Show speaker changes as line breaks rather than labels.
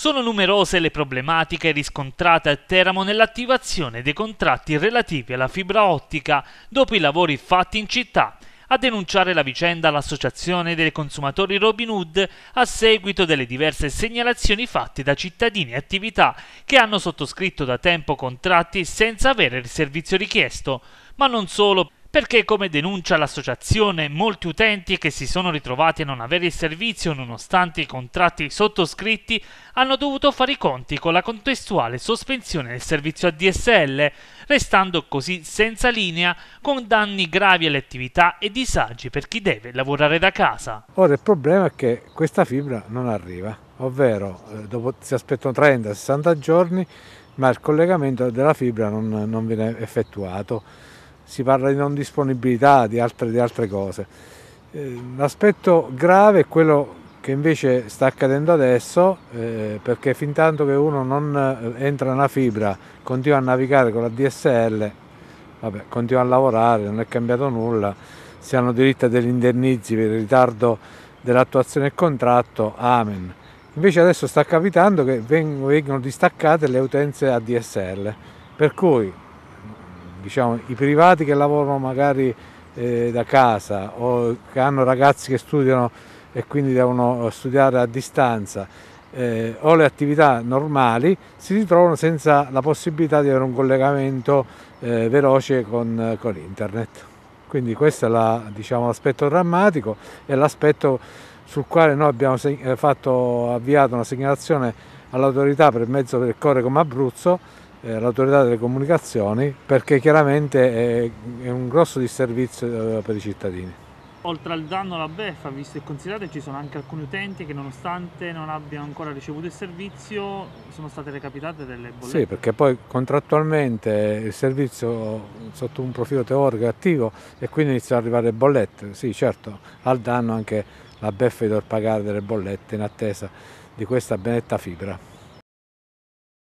Sono numerose le problematiche riscontrate a Teramo nell'attivazione dei contratti relativi alla fibra ottica dopo i lavori fatti in città. A denunciare la vicenda l'Associazione dei consumatori Robin Hood a seguito delle diverse segnalazioni fatte da cittadini e attività che hanno sottoscritto da tempo contratti senza avere il servizio richiesto, ma non solo perché come denuncia l'associazione molti utenti che si sono ritrovati a non avere il servizio nonostante i contratti sottoscritti hanno dovuto fare i conti con la contestuale sospensione del servizio ADSL, restando così senza linea con danni gravi alle attività e disagi per chi deve lavorare da casa.
Ora il problema è che questa fibra non arriva, ovvero eh, dopo, si aspettano 30-60 giorni ma il collegamento della fibra non, non viene effettuato si parla di non disponibilità, di altre, di altre cose. Eh, l'aspetto grave è quello che invece sta accadendo adesso eh, perché fin tanto che uno non eh, entra nella fibra continua a navigare con la DSL vabbè, continua a lavorare non è cambiato nulla si hanno diritto a degli indennizi per il ritardo dell'attuazione del contratto amen invece adesso sta capitando che vengono distaccate le utenze a DSL per cui diciamo, i privati che lavorano magari eh, da casa o che hanno ragazzi che studiano e quindi devono eh, studiare a distanza eh, o le attività normali si ritrovano senza la possibilità di avere un collegamento eh, veloce con, con, internet. Quindi questo è l'aspetto la, diciamo, drammatico e l'aspetto sul quale noi abbiamo eh, fatto, avviato una segnalazione all'autorità per mezzo del Corre Abruzzo eh, l'autorità delle comunicazioni perché chiaramente è, è un grosso disservizio eh, per i cittadini.
Oltre al danno alla beffa, visto e considerato, ci sono anche alcuni utenti che nonostante non abbiano ancora ricevuto il servizio sono state recapitate delle bollette. Sì,
perché poi contrattualmente il servizio sotto un profilo teorico è attivo e quindi iniziano ad arrivare bollette. Sì, certo, al danno anche la beffa di dover pagare delle bollette in attesa di questa benetta fibra.